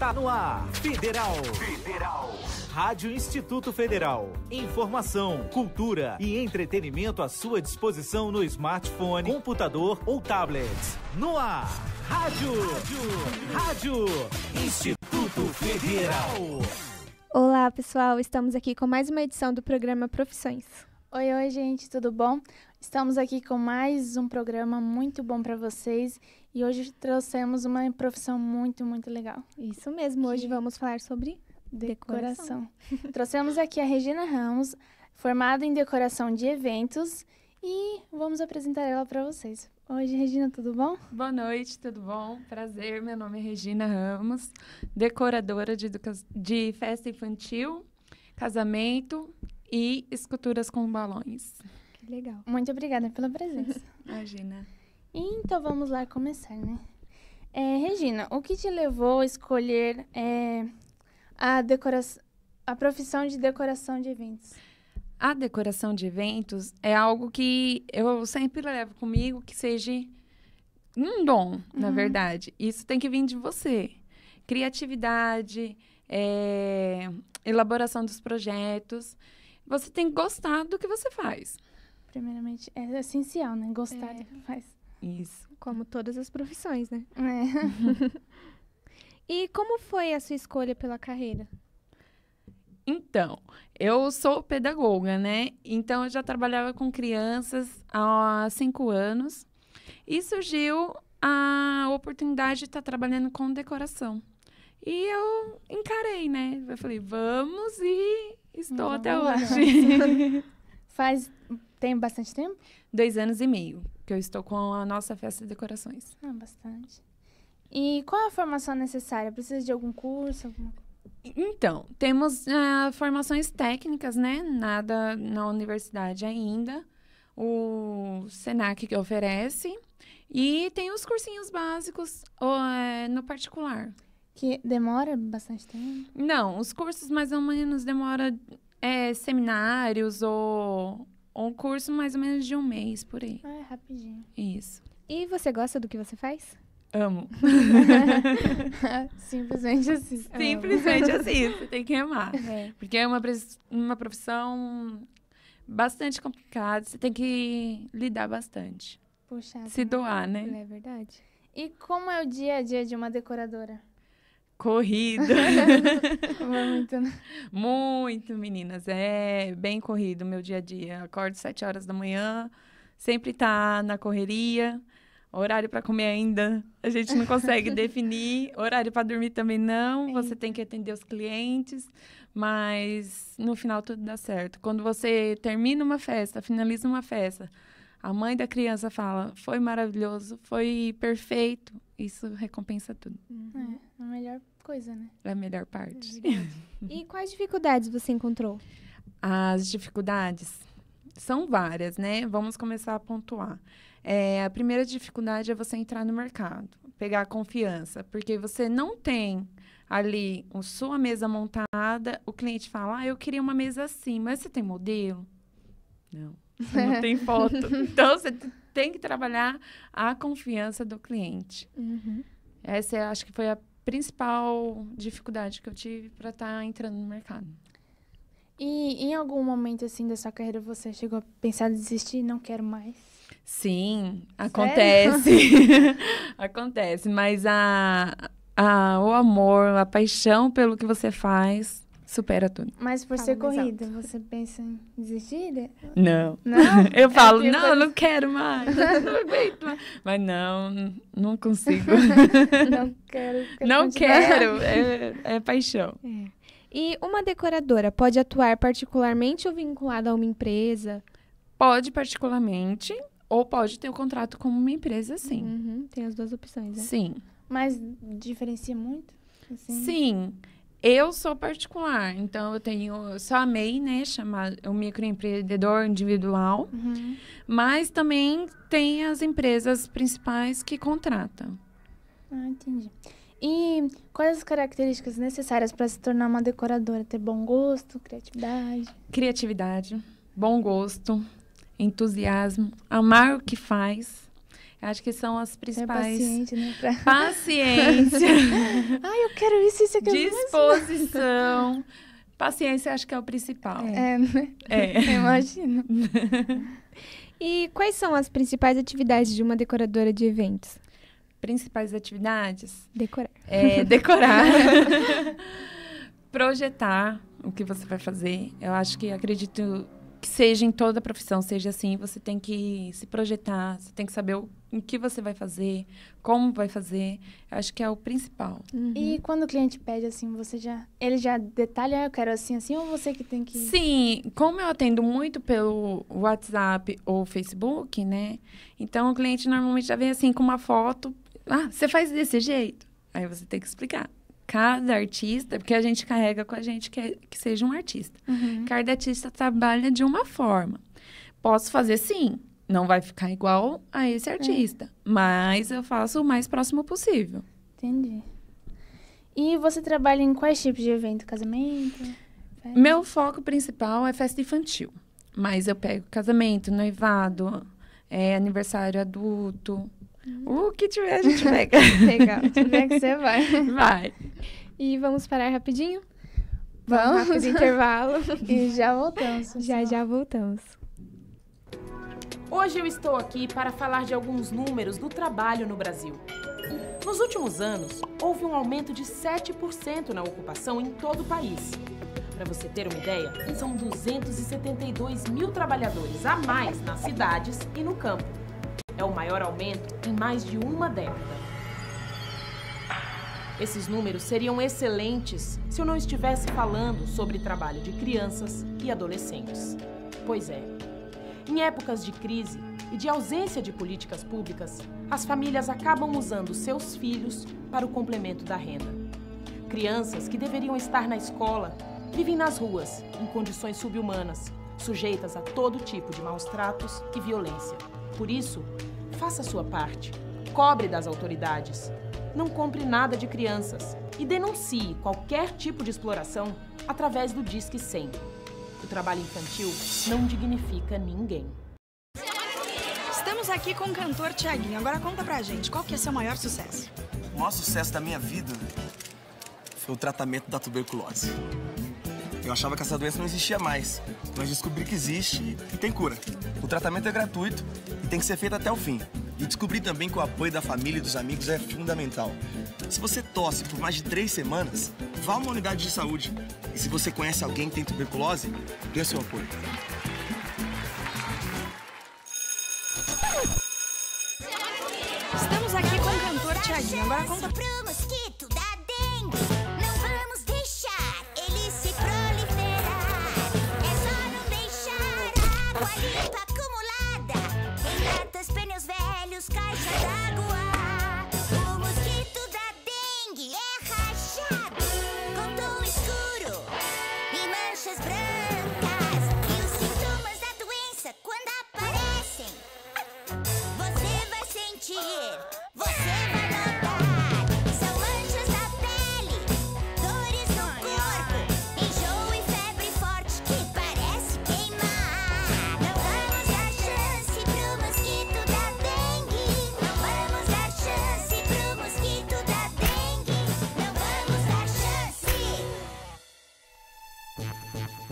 Está no ar. Federal. Federal. Rádio Instituto Federal. Informação, cultura e entretenimento à sua disposição no smartphone, computador ou tablet. No ar. Rádio. Rádio. Rádio. Instituto Federal. Olá, pessoal. Estamos aqui com mais uma edição do programa Profissões. Oi, oi, gente, tudo bom? Estamos aqui com mais um programa muito bom para vocês e hoje trouxemos uma profissão muito, muito legal. Isso mesmo, hoje que... vamos falar sobre decoração. decoração. trouxemos aqui a Regina Ramos, formada em decoração de eventos, e vamos apresentar ela para vocês. Hoje, Regina, tudo bom? Boa noite, tudo bom? Prazer, meu nome é Regina Ramos, decoradora de, de festa infantil, casamento e esculturas com balões legal. Muito obrigada pela presença. Imagina. Então vamos lá começar, né? É, Regina, o que te levou a escolher é, a, decoração a profissão de decoração de eventos? A decoração de eventos é algo que eu sempre levo comigo que seja um dom, uhum. na verdade. Isso tem que vir de você. Criatividade, é, elaboração dos projetos. Você tem que gostar do que você faz primeiramente, é essencial, né? Gostar é. do que faz. Isso. Como todas as profissões, né? É. e como foi a sua escolha pela carreira? Então, eu sou pedagoga, né? Então, eu já trabalhava com crianças há cinco anos e surgiu a oportunidade de estar tá trabalhando com decoração. E eu encarei, né? Eu falei, vamos e estou vamos até lá. hoje. Faz tem bastante tempo? Dois anos e meio que eu estou com a nossa festa de decorações. Ah, bastante. E qual é a formação necessária? Precisa de algum curso? Então, temos uh, formações técnicas, né? Nada na universidade ainda. O SENAC que oferece. E tem os cursinhos básicos uh, no particular. Que demora bastante tempo? Não, os cursos mais ou menos demora é, eh, seminários ou um curso mais ou menos de um mês por aí. Ah, é rapidinho. Isso. E você gosta do que você faz? Amo. Simplesmente assim. Simplesmente amo. assim. Você tem que amar. É. Porque é uma, uma profissão bastante complicada. Você tem que lidar bastante. Puxar. Se doar, né? É verdade. E como é o dia a dia de uma decoradora? Corrido. muito, né? Muito, meninas. É bem corrido o meu dia a dia. Acordo sete horas da manhã, sempre tá na correria. Horário para comer ainda, a gente não consegue definir. Horário para dormir também não. Você tem que atender os clientes, mas no final tudo dá certo. Quando você termina uma festa, finaliza uma festa, a mãe da criança fala: "Foi maravilhoso, foi perfeito". Isso recompensa tudo. Uhum. É, a melhor coisa, né? É a melhor parte. É e quais dificuldades você encontrou? As dificuldades são várias, né? Vamos começar a pontuar. É, a primeira dificuldade é você entrar no mercado, pegar confiança, porque você não tem ali a sua mesa montada, o cliente fala, ah, eu queria uma mesa assim, mas você tem modelo? Não, não tem foto. Então, você tem que trabalhar a confiança do cliente. Uhum. Essa, acho que foi a principal dificuldade que eu tive para estar tá entrando no mercado. E em algum momento assim da sua carreira você chegou a pensar em desistir, não quero mais? Sim, acontece. acontece, mas a, a, o amor, a paixão pelo que você faz supera tudo. Mas por Fala ser corrida, alto. você pensa em desistir? Não. Não? Eu é falo, é, não, não quero mais. não mais. Mas não, não consigo. não quero. quero não continuar. quero. É, é paixão. É. E uma decoradora pode atuar particularmente ou vinculada a uma empresa? Pode particularmente ou pode ter o um contrato com uma empresa, sim. Uhum, tem as duas opções, né? Sim. Mas diferencia muito? Assim? Sim. Sim. Eu sou particular, então eu tenho, eu só amei, né, chamar o microempreendedor individual, uhum. mas também tem as empresas principais que contratam. Ah, entendi. E quais as características necessárias para se tornar uma decoradora? Ter bom gosto, criatividade? Criatividade, bom gosto, entusiasmo, amar o que faz, Acho que são as é principais. paciente, né? Pra... Paciência. Ai, eu quero isso, isso aqui. Disposição. Paciência, acho que é o principal. É, né? é. é. imagino. e quais são as principais atividades de uma decoradora de eventos? Principais atividades? Decorar. É, decorar. Projetar o que você vai fazer. Eu acho que acredito que seja em toda a profissão, seja assim, você tem que se projetar, você tem que saber o que você vai fazer, como vai fazer. Eu acho que é o principal. Uhum. E quando o cliente pede assim, você já ele já detalha, ah, eu quero assim assim ou você que tem que Sim, como eu atendo muito pelo WhatsApp ou Facebook, né? Então o cliente normalmente já vem assim com uma foto, ah, você faz desse jeito. Aí você tem que explicar cada artista, porque a gente carrega com a gente que, é, que seja um artista. Uhum. Cada artista trabalha de uma forma. Posso fazer sim, não vai ficar igual a esse é. artista, é. mas eu faço o mais próximo possível. Entendi. E você trabalha em quais tipos de evento? Casamento? Festa? Meu foco principal é festa infantil, mas eu pego casamento, noivado, é, aniversário adulto. Uhum. O que tiver, a gente pega. Legal. Se tiver que você vai. Vai. E vamos parar rapidinho? Vamos. Vamos intervalo. e já voltamos. Já, já voltamos. Hoje eu estou aqui para falar de alguns números do trabalho no Brasil. Nos últimos anos, houve um aumento de 7% na ocupação em todo o país. Para você ter uma ideia, são 272 mil trabalhadores a mais nas cidades e no campo. É o maior aumento em mais de uma década. Esses números seriam excelentes se eu não estivesse falando sobre trabalho de crianças e adolescentes. Pois é, em épocas de crise e de ausência de políticas públicas, as famílias acabam usando seus filhos para o complemento da renda. Crianças que deveriam estar na escola vivem nas ruas, em condições subhumanas, sujeitas a todo tipo de maus tratos e violência. Por isso, faça sua parte, cobre das autoridades, não compre nada de crianças e denuncie qualquer tipo de exploração através do Disque 100. O trabalho infantil não dignifica ninguém. Estamos aqui com o cantor Tiaguinho. Agora conta pra gente, qual que é seu maior sucesso? O maior sucesso da minha vida foi o tratamento da tuberculose. Eu achava que essa doença não existia mais, mas descobri que existe e tem cura. O tratamento é gratuito e tem que ser feito até o fim. E descobri também que o apoio da família e dos amigos é fundamental. Se você tosse por mais de três semanas, vá a uma unidade de saúde. E se você conhece alguém que tem tuberculose, dê seu apoio. Estamos aqui com o cantor Tiaguinho. Agora conta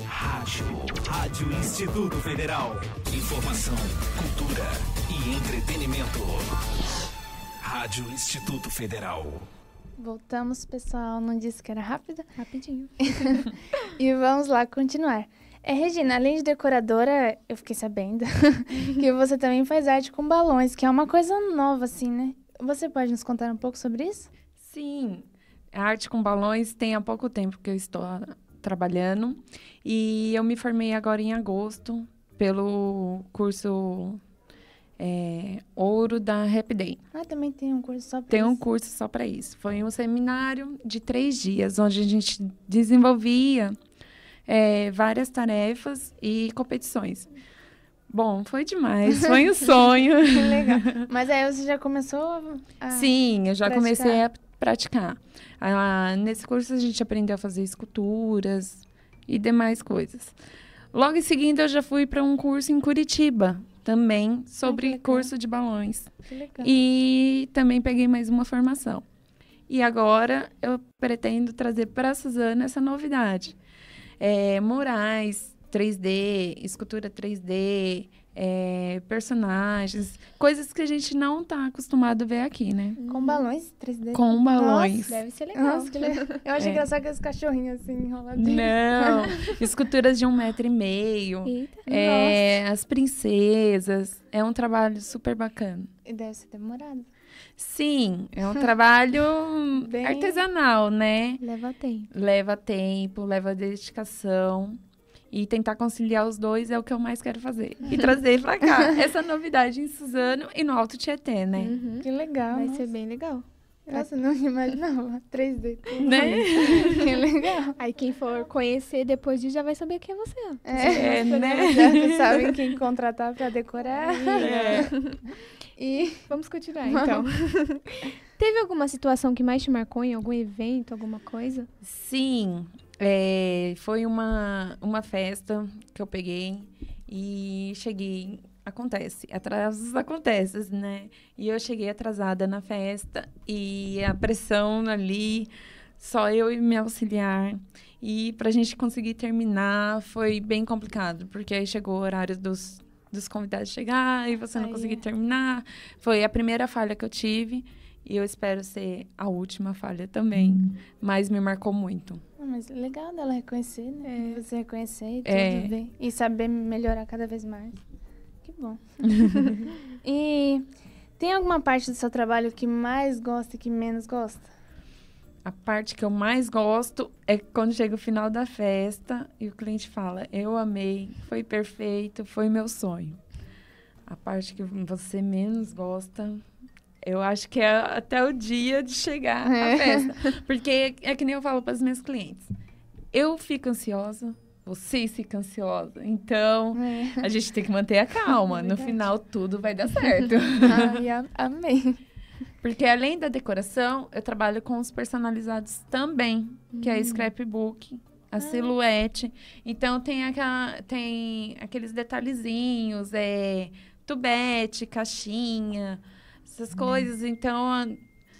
Rádio. Rádio Instituto Federal. Informação, cultura e entretenimento. Rádio Instituto Federal. Voltamos, pessoal. Não disse que era rápido? Rapidinho. e vamos lá continuar. É, Regina, além de decoradora, eu fiquei sabendo que você também faz arte com balões, que é uma coisa nova, assim, né? Você pode nos contar um pouco sobre isso? Sim. A arte com balões tem há pouco tempo que eu estou trabalhando. E eu me formei agora em agosto pelo curso é, Ouro da Rap Day. Ah, também tem um curso só para isso? Tem um curso só para isso. Foi um seminário de três dias, onde a gente desenvolvia é, várias tarefas e competições. Bom, foi demais, foi um sonho. que legal. Mas aí você já começou a Sim, eu já praticar. comecei a praticar. Ah, nesse curso a gente aprendeu a fazer esculturas e demais coisas. Logo em seguida eu já fui para um curso em Curitiba, também sobre ah, curso de balões. E também peguei mais uma formação. E agora eu pretendo trazer para a Suzana essa novidade. É, murais, 3D, escultura 3D, é, personagens, coisas que a gente não está acostumado a ver aqui, né? Com balões 3D? Com balões. Nossa, deve ser legal. Nossa, que legal. Eu acho é. engraçado que os cachorrinhos assim enroladinhos. Não, esculturas de um metro e meio. Eita. É, Nossa. As princesas. É um trabalho super bacana. E deve ser demorado. Sim, é um trabalho Bem... artesanal, né? Leva tempo. Leva tempo, leva dedicação. E tentar conciliar os dois é o que eu mais quero fazer. E trazer pra cá essa novidade em Suzano e no Alto Tietê, né? Uhum. Que legal. Vai nossa. ser bem legal. É. Nossa, não imaginava. 3D. Né? que legal. Aí quem for conhecer depois disso já vai saber quem é você. É, é né? Já sabem quem contratar pra decorar. É. Né? E vamos continuar, então. Teve alguma situação que mais te marcou em algum evento, alguma coisa? Sim. É, foi uma, uma festa que eu peguei e cheguei. Acontece, atrasos acontecem, né? E eu cheguei atrasada na festa e a pressão ali, só eu e meu auxiliar. E para a gente conseguir terminar foi bem complicado, porque aí chegou o horário dos, dos convidados chegar e você não conseguiu é. terminar. Foi a primeira falha que eu tive. E eu espero ser a última falha também. Hum. Mas me marcou muito. Ah, mas legal dela reconhecer, né? É. Você reconhecer e é. tudo é. bem. E saber melhorar cada vez mais. Que bom. e tem alguma parte do seu trabalho que mais gosta e que menos gosta? A parte que eu mais gosto é quando chega o final da festa e o cliente fala: Eu amei, foi perfeito, foi meu sonho. A parte que você menos gosta eu acho que é até o dia de chegar é. a festa. Porque é que nem eu falo para as minhas clientes. Eu fico ansiosa, vocês ficam ansiosa. Então, é. a gente tem que manter a calma. É no final, tudo vai dar certo. Ai, amém. Porque além da decoração, eu trabalho com os personalizados também, hum. que é hum. scrapbook, a ah. silhuete. Então tem, aquela, tem aqueles detalhezinhos, é tubete, caixinha essas uhum. coisas. Então,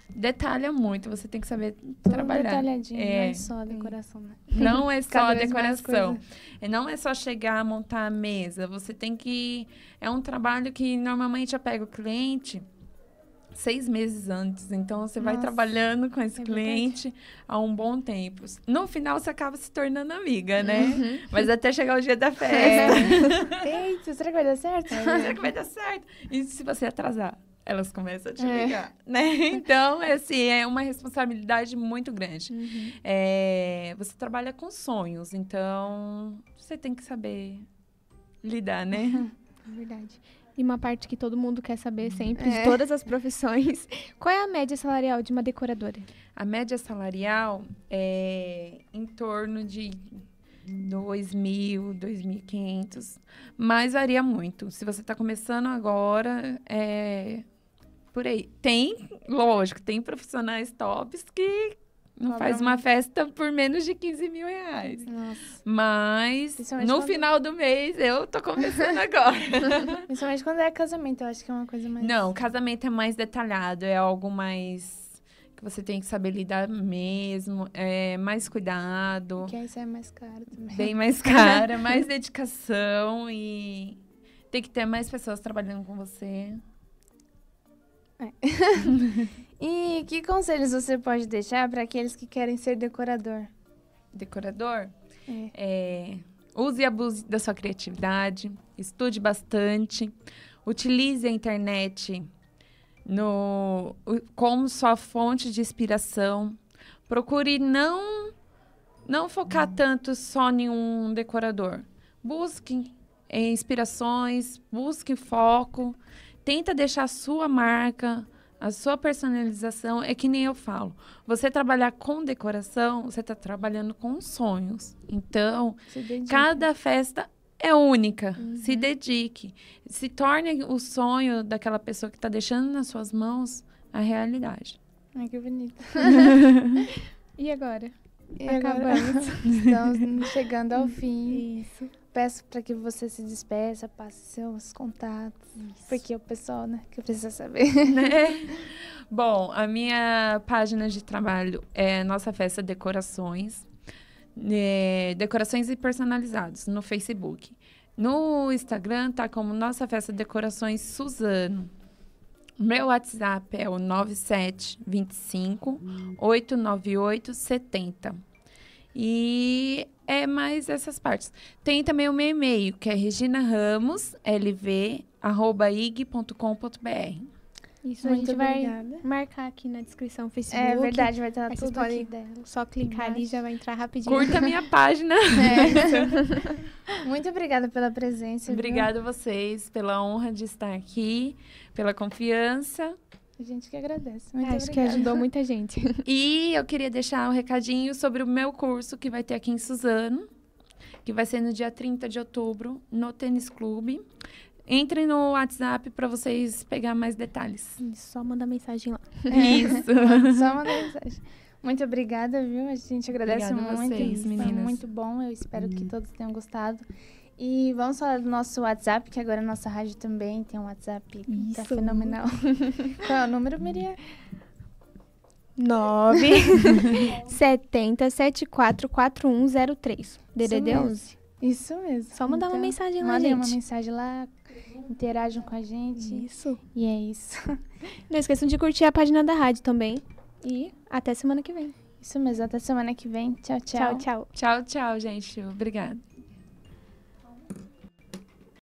detalha muito, você tem que saber Tudo trabalhar. detalhadinho, é. não é só decoração, né? Não é só decoração. É, não é só chegar a montar a mesa. Você tem que. É um trabalho que normalmente eu pego o cliente seis meses antes. Então você Nossa, vai trabalhando com esse é cliente há um bom tempo. No final você acaba se tornando amiga, né? Uhum. Mas até chegar o dia da é. festa. É. Eita, será que vai dar certo? Será que vai dar certo? E se você atrasar? elas começam a te é. ligar, né? Então, é assim, é uma responsabilidade muito grande. Uhum. É, você trabalha com sonhos, então você tem que saber lidar, né? É verdade. E uma parte que todo mundo quer saber uhum. sempre, é. de todas as profissões, qual é a média salarial de uma decoradora? A média salarial é em torno de 2.000, 2.500, mas varia muito. Se você está começando agora, é, por aí. Tem, lógico, tem profissionais tops que não faz uma festa por menos de 15 mil reais. Nossa. Mas no final do mês eu tô começando agora. Principalmente quando é casamento, eu acho que é uma coisa mais. Não, casamento é mais detalhado, é algo mais que você tem que saber lidar mesmo, é mais cuidado. Que aí é mais caro também. Bem mais cara, mais dedicação e tem que ter mais pessoas trabalhando com você. É. e que conselhos você pode deixar para aqueles que querem ser decorador? Decorador? É. é. use e abuse da sua criatividade, estude bastante, utilize a internet no, como sua fonte de inspiração. Procure não, não focar hum. tanto só em um decorador. Busque é, inspirações, busque foco tenta deixar a sua marca, a sua personalização. É que nem eu falo. Você trabalhar com decoração, você está trabalhando com sonhos. Então, cada festa é única. Uhum. Se dedique. Se torne o sonho daquela pessoa que está deixando nas suas mãos a realidade. Ai, que bonito. e agora? E Acabamos. Agora? Estamos chegando ao fim. Isso peço para que você se despeça, passe seus contatos, Isso. porque é o pessoal né, que precisa saber. Né? Bom, a minha página de trabalho é Nossa Festa Decorações, é, Decorações e Personalizados, no Facebook. No Instagram tá como Nossa Festa Decorações Suzano. Meu WhatsApp é o 9725 89870. E é mais essas partes. Tem também o meu e-mail, que é reginaramoslv.ig.com.br. Isso Muito a gente vai marcar aqui na descrição é Facebook. É verdade, vai estar tudo aqui dela. Só clicar embaixo. ali já vai entrar rapidinho. Curta a minha página. É. Muito obrigada pela presença. Obrigada a vocês pela honra de estar aqui, pela confiança. A gente que agradece. Muito Acho que ajudou muita gente. E eu queria deixar um recadinho sobre o meu curso que vai ter aqui em Suzano, que vai ser no dia 30 de outubro, no Tênis Clube. Entre no WhatsApp para vocês pegar mais detalhes. Só manda mensagem lá. É. Isso. Só manda mensagem. Muito obrigada, viu? A gente agradece obrigada muito. Vocês, meninas. Foi muito bom. Eu espero hum. que todos tenham gostado. E vamos falar do nosso WhatsApp, que agora a nossa rádio também tem um WhatsApp. Tá isso. Tá fenomenal. Qual é o número, Maria? 9 70 744103. DDD 11. Isso mesmo. Só mandar então, uma mensagem lá, mandem uma mensagem lá, interajam com a gente. Isso. E é isso. Não esqueçam de curtir a página da rádio também. E até semana que vem. Isso mesmo, até semana que vem. Tchau, tchau. Tchau, tchau. Tchau, tchau, gente. Obrigada.